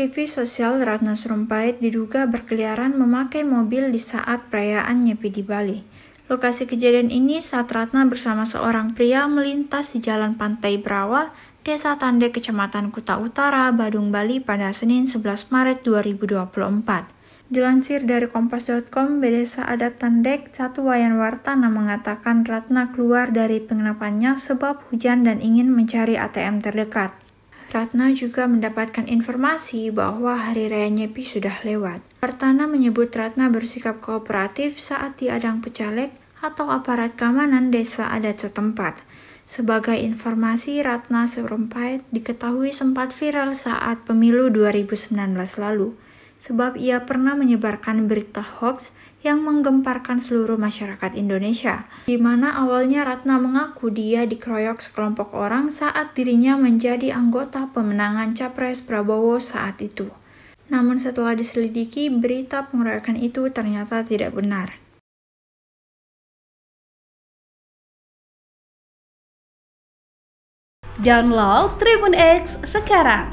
aktivis sosial Ratna Sarumpait diduga berkeliaran memakai mobil di saat perayaan Nyepi di Bali. Lokasi kejadian ini saat Ratna bersama seorang pria melintas di Jalan Pantai Brawa, Desa Tande, Kecamatan Kuta Utara, Badung, Bali pada Senin 11 Maret 2024. Dilansir dari kompas.com, Bedesa Adat Tandek, satu wayan wartana mengatakan Ratna keluar dari penginapannya sebab hujan dan ingin mencari ATM terdekat. Ratna juga mendapatkan informasi bahwa hari raya Nyepi sudah lewat. Pertana menyebut Ratna bersikap kooperatif saat diadang pecalek atau aparat keamanan desa adat setempat. Sebagai informasi, Ratna Serumpait diketahui sempat viral saat pemilu 2019 lalu sebab ia pernah menyebarkan berita hoax yang menggemparkan seluruh masyarakat Indonesia, di mana awalnya Ratna mengaku dia dikeroyok sekelompok orang saat dirinya menjadi anggota pemenangan Capres Prabowo saat itu. Namun setelah diselidiki, berita pengeroyokan itu ternyata tidak benar. Download Tribun X sekarang